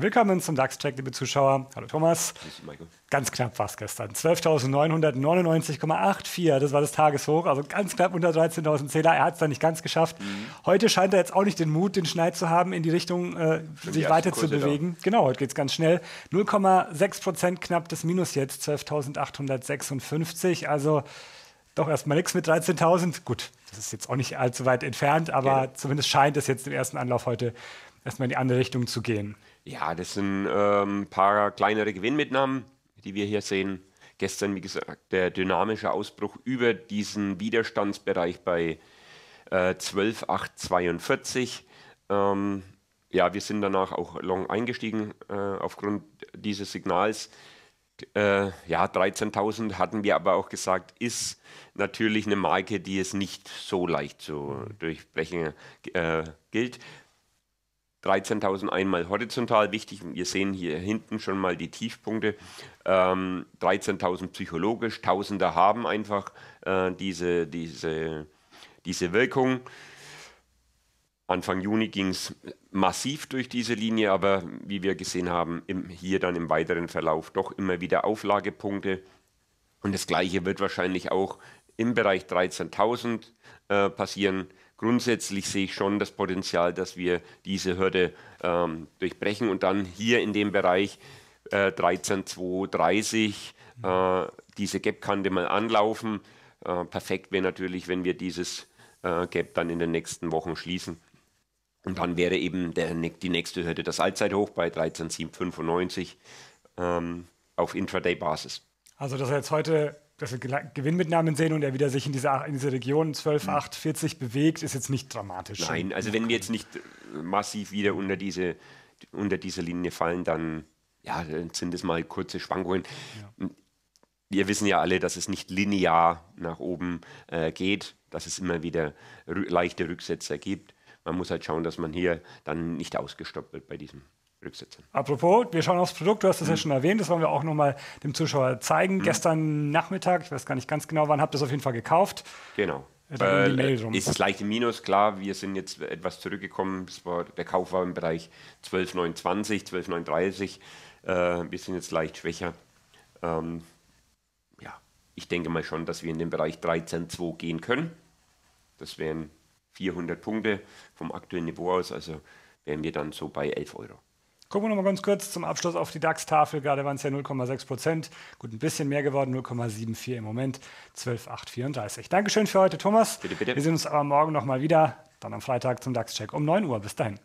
Willkommen zum DAX-Check, liebe Zuschauer. Hallo Thomas. Ganz knapp war es gestern. 12.999,84, das war das Tageshoch, also ganz knapp unter 13.000 Zähler. Er hat es da nicht ganz geschafft. Mhm. Heute scheint er jetzt auch nicht den Mut, den Schneid zu haben, in die Richtung äh, sich weiter zu bewegen. Da. Genau, heute geht es ganz schnell. 0,6 Prozent knapp das Minus jetzt, 12.856. Also doch erstmal nichts mit 13.000. Gut, das ist jetzt auch nicht allzu weit entfernt, aber okay. zumindest scheint es jetzt im ersten Anlauf heute erstmal in die andere Richtung zu gehen? Ja, das sind ein ähm, paar kleinere Gewinnmitnahmen, die wir hier sehen. Gestern, wie gesagt, der dynamische Ausbruch über diesen Widerstandsbereich bei äh, 12,842. Ähm, ja, wir sind danach auch long eingestiegen äh, aufgrund dieses Signals. Äh, ja, 13.000 hatten wir aber auch gesagt, ist natürlich eine Marke, die es nicht so leicht zu durchbrechen äh, gilt. 13.000 einmal horizontal wichtig. Wir sehen hier hinten schon mal die Tiefpunkte. Ähm, 13.000 psychologisch. Tausender haben einfach äh, diese, diese, diese Wirkung. Anfang Juni ging es massiv durch diese Linie, aber wie wir gesehen haben, im, hier dann im weiteren Verlauf doch immer wieder Auflagepunkte. Und das Gleiche wird wahrscheinlich auch im Bereich 13.000 äh, passieren grundsätzlich sehe ich schon das Potenzial, dass wir diese Hürde ähm, durchbrechen und dann hier in dem Bereich äh, 13,230 äh, diese Gap-Kante mal anlaufen. Äh, perfekt wäre natürlich, wenn wir dieses äh, Gap dann in den nächsten Wochen schließen. Und dann wäre eben der, ne-, die nächste Hürde das Allzeithoch bei 13,795 ähm, auf Intraday-Basis. Also das jetzt heute dass wir Gewinnmitnahmen sehen und er wieder sich in dieser, in dieser Region 12, mhm. 8, 40 bewegt, ist jetzt nicht dramatisch. Nein, also wenn wir jetzt nicht äh, massiv wieder unter diese, unter diese Linie fallen, dann, ja, dann sind es mal kurze Schwankungen. Ja. Hm, wir wissen ja alle, dass es nicht linear nach oben äh, geht, dass es immer wieder leichte Rücksetzer gibt. Man muss halt schauen, dass man hier dann nicht ausgestoppt wird bei diesem Rücksetzen. Apropos, wir schauen aufs Produkt, du hast es mhm. ja schon erwähnt, das wollen wir auch nochmal dem Zuschauer zeigen. Mhm. Gestern Nachmittag, ich weiß gar nicht ganz genau wann, habt ihr es auf jeden Fall gekauft. Genau. Äh, ist leicht im Minus, klar, wir sind jetzt etwas zurückgekommen, war, der Kauf war im Bereich 12,29, 12,39, äh, wir sind jetzt leicht schwächer. Ähm, ja, ich denke mal schon, dass wir in den Bereich 13,2 gehen können. Das wären 400 Punkte vom aktuellen Niveau aus, also wären wir dann so bei 11 Euro. Gucken wir nochmal ganz kurz zum Abschluss auf die DAX-Tafel. Gerade waren es ja 0,6 Prozent. Gut, ein bisschen mehr geworden, 0,74 im Moment, 12,834. Dankeschön für heute, Thomas. Bitte, bitte. Wir sehen uns aber morgen nochmal wieder, dann am Freitag zum DAX-Check um 9 Uhr. Bis dahin.